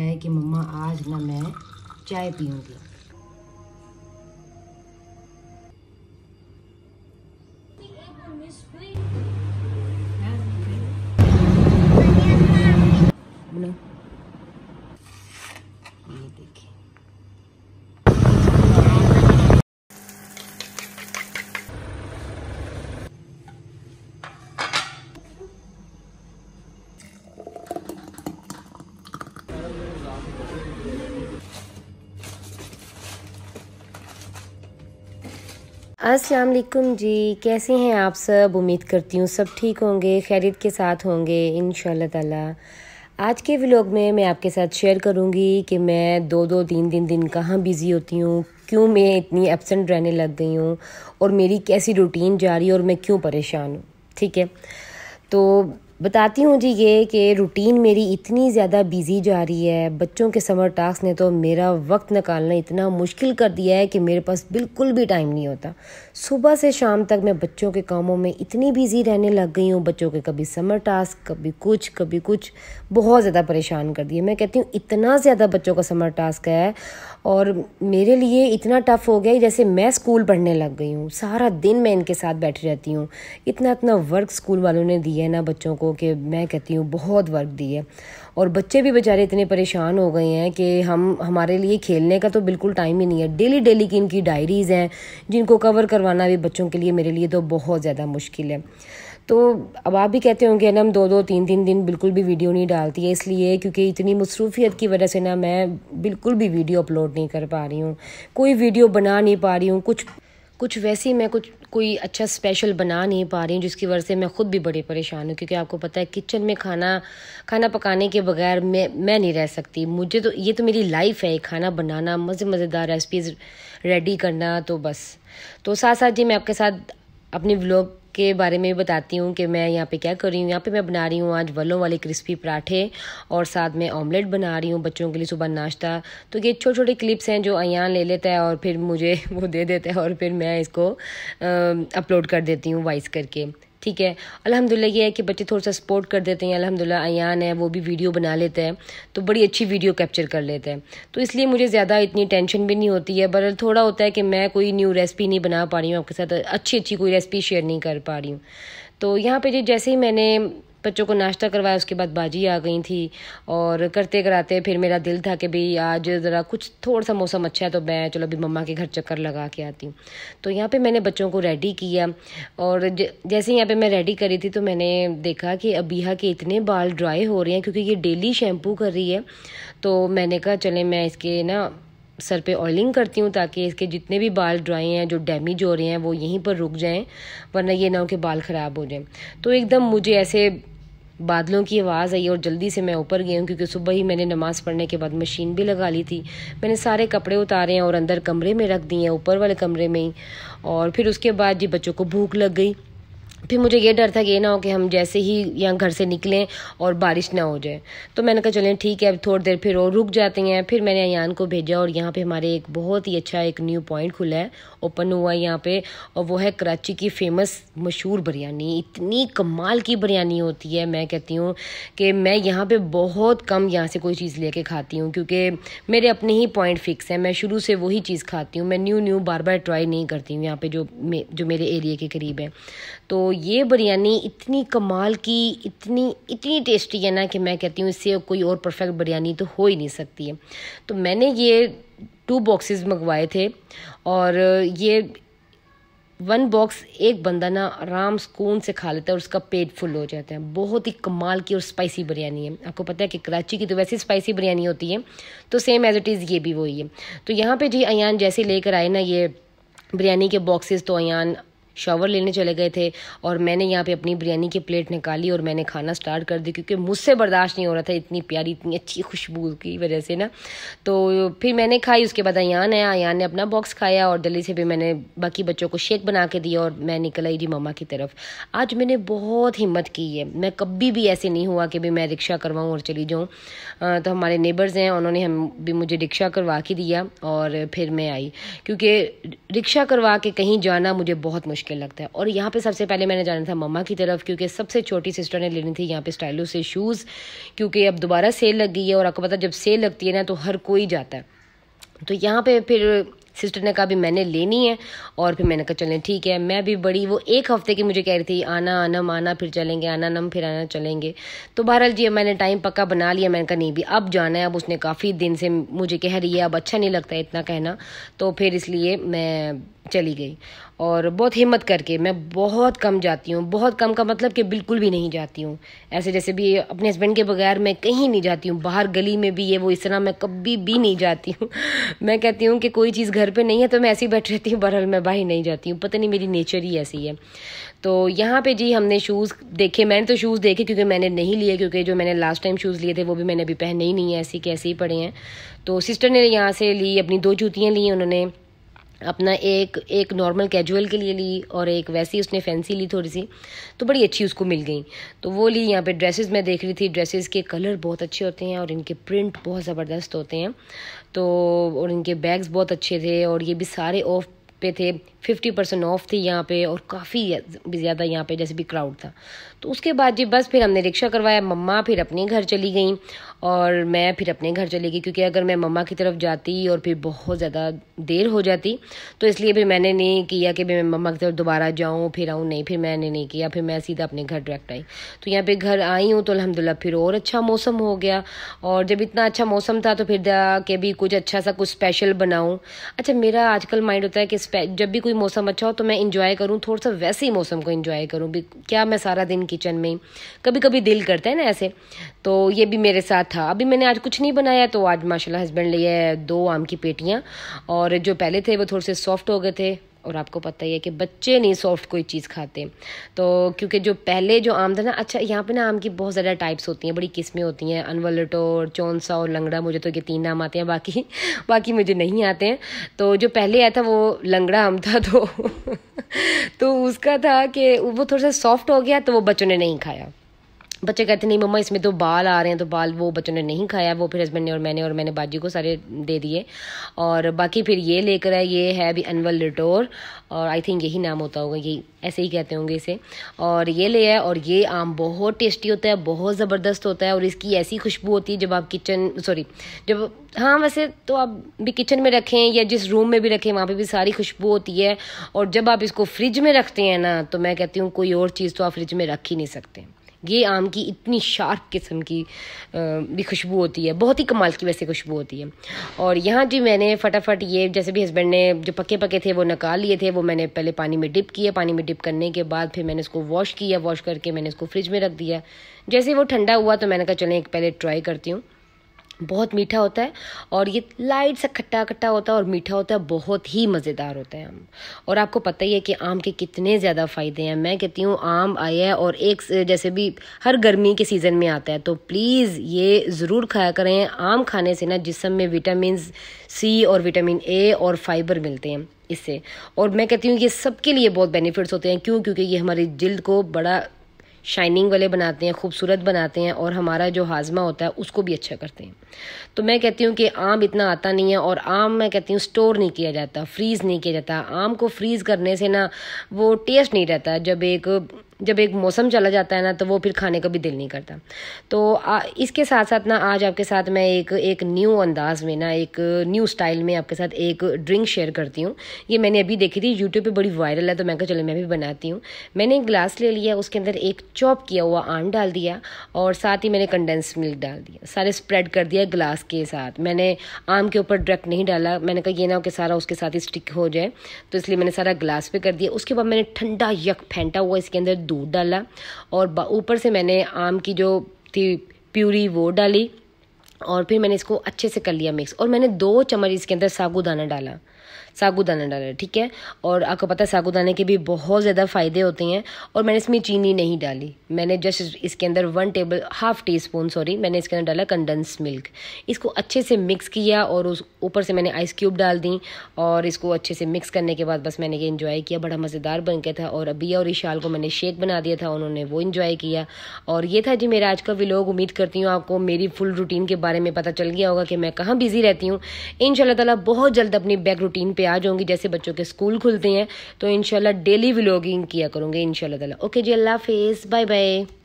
है कि मम्मा आज ना मैं चाय पीऊंगी No. अस्सलाम वालेकुम जी कैसे हैं आप सब उम्मीद करती हूँ सब ठीक होंगे खैरियत के साथ होंगे इन ताला आज के व्लॉग में मैं आपके साथ शेयर करूँगी कि मैं दो दो तीन दिन दिन कहाँ बिज़ी होती हूँ क्यों मैं इतनी एबसेंट रहने लग गई हूँ और मेरी कैसी रूटीन जारी और मैं क्यों परेशान हूँ ठीक है तो बताती हूँ जी ये कि रूटीन मेरी इतनी ज़्यादा बिजी जा रही है बच्चों के समर टास्क ने तो मेरा वक्त निकालना इतना मुश्किल कर दिया है कि मेरे पास बिल्कुल भी टाइम नहीं होता सुबह से शाम तक मैं बच्चों के कामों में इतनी बिजी रहने लग गई हूँ बच्चों के कभी समर टास्क कभी कुछ कभी कुछ बहुत ज़्यादा परेशान कर दिया मैं कहती हूँ इतना ज़्यादा बच्चों का समर टास्क है और मेरे लिए इतना टफ हो गया जैसे मैं स्कूल पढ़ने लग गई हूँ सारा दिन मैं इनके साथ बैठी रहती हूँ इतना इतना वर्क स्कूल वालों ने दिया है ना बच्चों को कि मैं कहती हूँ बहुत वर्क दी है और बच्चे भी बेचारे इतने परेशान हो गए हैं कि हम हमारे लिए खेलने का तो बिल्कुल टाइम ही नहीं है डेली डेली की इनकी डायरीज़ हैं जिनको कवर करवाना भी बच्चों के लिए मेरे लिए तो बहुत ज़्यादा मुश्किल है तो अब आप भी कहते होंगे ना हम दो दो तीन तीन दिन बिल्कुल भी वीडियो नहीं डालती है इसलिए क्योंकि इतनी मसरूफियत की वजह से ना मैं बिल्कुल भी वीडियो अपलोड नहीं कर पा रही हूँ कोई वीडियो बना नहीं पा रही हूँ कुछ कुछ वैसे मैं कुछ कोई अच्छा स्पेशल बना नहीं पा रही हूँ जिसकी वजह से मैं ख़ुद भी बड़ी परेशान हूँ क्योंकि आपको पता है किचन में खाना खाना पकाने के बगैर मैं मैं नहीं रह सकती मुझे तो ये तो मेरी लाइफ है खाना बनाना मज़े मज़ेदार रेसिपीज़ रेडी करना तो बस तो साथ साथ जी मैं आपके साथ अपने ब्लॉग के बारे में बताती हूँ कि मैं यहाँ पे क्या कर रही हूँ यहाँ पे मैं बना रही हूँ आज वलों वाले क्रिस्पी पराठे और साथ में ऑमलेट बना रही हूँ बच्चों के लिए सुबह नाश्ता तो ये छोटे छोटे क्लिप्स हैं जो अयान ले लेता है और फिर मुझे वो दे देता है और फिर मैं इसको अपलोड कर देती हूँ वॉइस करके ठीक है अलहमदिल्ला ये है कि बच्चे थोड़ा सा सपोर्ट कर देते हैं अलहमदिल्ला अयान है वो भी वीडियो बना लेते हैं तो बड़ी अच्छी वीडियो कैप्चर कर लेते हैं तो इसलिए मुझे ज़्यादा इतनी टेंशन भी नहीं होती है बरल थोड़ा होता है कि मैं कोई न्यू रेसिपी नहीं बना पा रही हूँ आपके साथ अच्छी अच्छी कोई रेसिपी शेयर नहीं कर पा रही हूँ तो यहाँ पे जैसे ही मैंने बच्चों को नाश्ता करवाया उसके बाद बाजी आ गई थी और करते कराते फिर मेरा दिल था कि भाई आज ज़रा कुछ थोड़ा सा मौसम अच्छा है तो मैं चलो अभी मम्मा के घर चक्कर लगा के आती हूँ तो यहाँ पे मैंने बच्चों को रेडी किया और जैसे यहाँ पे मैं रेडी करी थी तो मैंने देखा कि अबीहा के इतने बाल ड्राई हो रहे हैं क्योंकि ये डेली शैम्पू कर रही है तो मैंने कहा चले मैं इसके ना सर पे ऑयलिंग करती हूँ ताकि इसके जितने भी बाल ड्राई हैं जो डैमेज हो रहे हैं वो यहीं पर रुक जाएं वरना ये ना हो कि बाल ख़राब हो जाएं तो एकदम मुझे ऐसे बादलों की आवाज़ आई और जल्दी से मैं ऊपर गई हूँ क्योंकि सुबह ही मैंने नमाज़ पढ़ने के बाद मशीन भी लगा ली थी मैंने सारे कपड़े उतारे हैं और अंदर कमरे में रख दिए हैं ऊपर वाले कमरे में ही और फिर उसके बाद जी बच्चों को भूख लग गई फिर मुझे ये डर था कि ये ना हो कि हम जैसे ही यहाँ घर से निकलें और बारिश ना हो जाए तो मैंने कहा चलें ठीक है अब थोड़ी देर फिर और रुक जाते हैं फिर मैंने अयान को भेजा और यहाँ पे हमारे एक बहुत ही अच्छा एक न्यू पॉइंट खुला है ओपन हुआ है यहाँ पे और वो है कराची की फेमस मशहूर बिरयानी इतनी कमाल की बिरयानी होती है मैं कहती हूँ कि मैं यहाँ पर बहुत कम यहाँ से कोई चीज़ ले खाती हूँ क्योंकि मेरे अपने ही पॉइंट फिक्स हैं मैं शुरू से वही चीज़ खाती हूँ मैं न्यू न्यू बार बार ट्राई नहीं करती हूँ यहाँ पर जो जो मेरे एरिए के करीब है तो तो ये बिरयानी इतनी कमाल की इतनी इतनी टेस्टी है ना कि मैं कहती हूँ इससे कोई और परफेक्ट बिरयानी तो हो ही नहीं सकती है तो मैंने ये टू बॉक्सेस मंगवाए थे और ये वन बॉक्स एक बंदा ना आराम सुकून से खा लेता है और उसका पेट फुल हो जाता है बहुत ही कमाल की और स्पाइसी बिरयानी है आपको पता है कि कराची की तो वैसे स्पाइसी बिरयानी होती है तो सेम एज इट इज़ ये भी वही है तो यहाँ पे जी अयान जैसे लेकर आए ना ये बिरयानी के बॉक्सेस तो अयान शावर लेने चले गए थे और मैंने यहाँ पे अपनी बिरयानी की प्लेट निकाली और मैंने खाना स्टार्ट कर दी क्योंकि मुझसे बर्दाश्त नहीं हो रहा था इतनी प्यारी इतनी अच्छी खुशबू की वजह से ना तो फिर मैंने खाई उसके बाद अयान आया अयान ने अपना बॉक्स खाया और दिल्ली से भी मैंने बाकी बच्चों को शेक बना के दिया और मैं निकल आई जी ममा की तरफ आज मैंने बहुत हिम्मत की है मैं कभी भी ऐसे नहीं हुआ कि भी मैं रिक्शा करवाऊँ और चली जाऊँ तो हमारे नेबर्स हैं उन्होंने हम भी मुझे रिक्शा करवा के दिया और फिर मैं आई क्योंकि रिक्शा करवा के कहीं जाना मुझे बहुत मुश्किल मुश्किल लगता है और यहाँ पे सबसे पहले मैंने जाना था मम्मा की तरफ क्योंकि सबसे छोटी सिस्टर ने लेनी थी यहाँ पे स्टाइलो से शूज़ क्योंकि अब दोबारा सेल लग गई है और आपको पता जब सेल लगती है ना तो हर कोई जाता है तो यहाँ पे फिर सिस्टर ने कहा भी मैंने लेनी है और फिर मैंने कहा चलें ठीक है मैं भी बड़ी वो एक हफ्ते की मुझे कह रही थी आना आना आना फिर चलेंगे आना नम फिर आना चलेंगे तो बहरहाल जी मैंने टाइम पक्का बना लिया मैंने कहा नहीं भी अब जाना है अब उसने काफ़ी दिन से मुझे कह रही है अब अच्छा नहीं लगता इतना कहना तो फिर इसलिए मैं चली गई और बहुत हिम्मत करके मैं बहुत कम जाती हूँ बहुत कम का मतलब कि बिल्कुल भी नहीं जाती हूँ ऐसे जैसे भी अपने हस्बैंड के बगैर मैं कहीं नहीं जाती हूँ बाहर गली में भी ये वो इस तरह मैं कभी भी नहीं जाती हूँ मैं कहती हूँ कि कोई चीज़ घर पर नहीं है तो मैं ऐसे ही बैठ रहती हूँ बहरहाल मैं बाहर नहीं जाती हूँ पता नहीं मेरी नेचर ही ऐसी है तो यहाँ पे जी हमने शूज़ देखे मैंने तो शूज़ देखे क्योंकि मैंने नहीं लिए क्योंकि जो मैंने लास्ट टाइम शूज़ लिए थे वो भी मैंने अभी पहने ही नहीं है ऐसे कैसे ही पड़े हैं तो सिस्टर ने यहाँ से ली अपनी दो जूतियाँ ली उन्होंने अपना एक एक नॉर्मल कैजुअल के लिए ली और एक वैसी उसने फैंसी ली थोड़ी सी तो बड़ी अच्छी उसको मिल गई तो वो ली यहाँ पे ड्रेसेस मैं देख रही थी ड्रेसेस के कलर बहुत अच्छे होते हैं और इनके प्रिंट बहुत ज़बरदस्त होते हैं तो और इनके बैग्स बहुत अच्छे थे और ये भी सारे ऑफ पे थे फिफ्टी परसेंट ऑफ थी यहाँ पे और काफ़ी ज़्यादा यहाँ पे जैसे भी क्राउड था तो उसके बाद जी बस फिर हमने रिक्शा करवाया मम्मा फिर अपने घर चली गई और मैं फिर अपने घर चली गई क्योंकि अगर मैं मम्मा की तरफ जाती और फिर बहुत ज़्यादा देर हो जाती तो इसलिए फिर मैंने नहीं किया कि मैं मम्मा की तरफ दोबारा जाऊँ फिर आऊँ नहीं फिर मैंने नहीं किया फिर मैं सीधा अपने घर डायरेक्ट आई तो यहाँ पर घर आई हूँ तो अलहमदिल्ला फिर और अच्छा मौसम हो गया और जब इतना अच्छा मौसम था तो फिर कि भी कुछ अच्छा सा कुछ स्पेशल बनाऊँ अच्छा मेरा आजकल माइंड होता है कि जब भी कोई मौसम अच्छा हो तो मैं इंजॉय करूँ थोड़ा सा वैसे ही मौसम को इंजॉय करूँ भी क्या मैं सारा दिन किचन में ही कभी कभी दिल करता है ना ऐसे तो ये भी मेरे साथ था अभी मैंने आज कुछ नहीं बनाया तो आज माशाल्लाह हस्बैंड लिए दो आम की पेटियाँ और जो पहले थे वो थोड़े से सॉफ्ट हो गए थे और आपको पता ही है कि बच्चे नहीं सॉफ्ट कोई चीज़ खाते तो क्योंकि जो पहले जो आम था ना अच्छा यहाँ पे ना आम की बहुत ज़्यादा टाइप्स होती हैं बड़ी किस्में होती हैं अनवलटो और चौनसा और लंगड़ा मुझे तो ये तीन नाम आते हैं बाकी बाकी मुझे नहीं आते हैं तो जो पहले आया था वो लंगड़ा आम था तो तो उसका था कि वो थोड़ा सा सॉफ्ट हो गया तो वो बच्चों ने नहीं खाया बच्चे कहते नहीं मम्मा इसमें तो बाल आ रहे हैं तो बाल वो बच्चों ने नहीं खाया वो फिर हस्बैंड ने और मैंने और मैंने बाजी को सारे दे दिए और बाकी फिर ये लेकर आए ये है अभी अनवल लिटोर और आई थिंक यही नाम होता होगा यही ऐसे ही कहते होंगे इसे और ये ले आए और ये आम बहुत टेस्टी होता है बहुत ज़बरदस्त होता है और इसकी ऐसी खुशबू होती है जब आप किचन सॉरी जब हाँ वैसे तो आप भी किचन में रखें या जिस रूम में भी रखें वहाँ पे भी सारी खुशबू होती है और जब आप इसको फ्रिज में रखते हैं ना तो मैं कहती हूँ कोई और चीज़ तो आप फ्रिज में रख ही नहीं सकते ये आम की इतनी शार्प किस्म की भी खुशबू होती है बहुत ही कमाल की वैसे खुशबू होती है और यहाँ जी मैंने फटाफट ये जैसे भी हस्बैंड ने जो पके पके थे वो निकाल लिए थे वो मैंने पहले पानी में डिप किया पानी में डिप करने के बाद फिर मैंने इसको वॉश किया वॉश करके मैंने इसको फ्रिज में रख दिया जैसे वो ठंडा हुआ तो मैंने कहा चलें एक पहले ट्राई करती हूँ बहुत मीठा होता है और ये लाइट सा खट्टा खट्टा होता है और मीठा होता है बहुत ही मज़ेदार होता है आम और आपको पता ही है कि आम के कितने ज़्यादा फ़ायदे हैं मैं कहती हूँ आम आया है और एक जैसे भी हर गर्मी के सीज़न में आता है तो प्लीज़ ये ज़रूर खाया करें आम खाने से ना जिसम में विटामिन सी और विटामिन ए और फाइबर मिलते हैं इससे और मैं कहती हूँ ये सबके लिए बहुत बेनिफिट्स होते हैं क्यों क्योंकि ये हमारी जल्द को बड़ा शाइनिंग वाले बनाते हैं खूबसूरत बनाते हैं और हमारा जो हाजमा होता है उसको भी अच्छा करते हैं तो मैं कहती हूँ कि आम इतना आता नहीं है और आम मैं कहती हूँ स्टोर नहीं किया जाता फ्रीज़ नहीं किया जाता आम को फ्रीज़ करने से ना वो टेस्ट नहीं रहता जब एक जब एक मौसम चला जाता है ना तो वो फिर खाने का भी दिल नहीं करता तो आ, इसके साथ साथ ना आज आपके साथ मैं एक एक न्यू अंदाज में ना एक न्यू स्टाइल में आपके साथ एक ड्रिंक शेयर करती हूँ ये मैंने अभी देखी थी यूट्यूब पे बड़ी वायरल है तो मैं कहा चलो मैं भी बनाती हूँ मैंने एक ग्लास ले लिया उसके अंदर एक चॉप किया हुआ आम डाल दिया और साथ ही मैंने कंडेंस मिल्क डाल दिया सारे स्प्रेड कर दिया ग्लास के साथ मैंने आम के ऊपर डायरेक्ट नहीं डाला मैंने कहा ये ना कि सारा उसके साथ ही स्टिक हो जाए तो इसलिए मैंने सारा ग्लास पे कर दिया उसके बाद मैंने ठंडा यक फेंटा हुआ इसके अंदर दूध डाला और ऊपर से मैंने आम की जो थी प्यूरी वो डाली और फिर मैंने इसको अच्छे से कर लिया मिक्स और मैंने दो चम्मच इसके अंदर सागुदाना डाला सागुदाना डाला ठीक है और आपको पता है साबूदाने के भी बहुत ज़्यादा फ़ायदे होते हैं और मैंने इसमें चीनी नहीं डाली मैंने जस्ट इसके अंदर one table half teaspoon sorry मैंने इसके अंदर डाला कंडेंस मिल्क इसको अच्छे से मिक्स किया और उस ऊपर से मैंने आइस क्यूब डाल दी और इसको अच्छे से मिक्स करने के बाद बस मैंने ये इन्जॉय किया बड़ा मज़ेदार बन गया था और अबिया और इशाल को मैंने शेक बना दिया था उन्होंने वो इन्जॉय किया और ये था जी मेरा आज का भी उम्मीद करती हूँ आपको मेरी फुल रूटीन के बारे में पता चल गया होगा कि मैं कहाँ बिज़ी रहती हूँ इन शाला बहुत जल्द अपनी बैक रूटीन रूटीन पे आ जाऊंगी जैसे बच्चों के स्कूल खुलते हैं तो इनशाला डेली व्लॉगिंग किया करूंगी इनशाला ओके जी अल्लाह फेस बाय बाय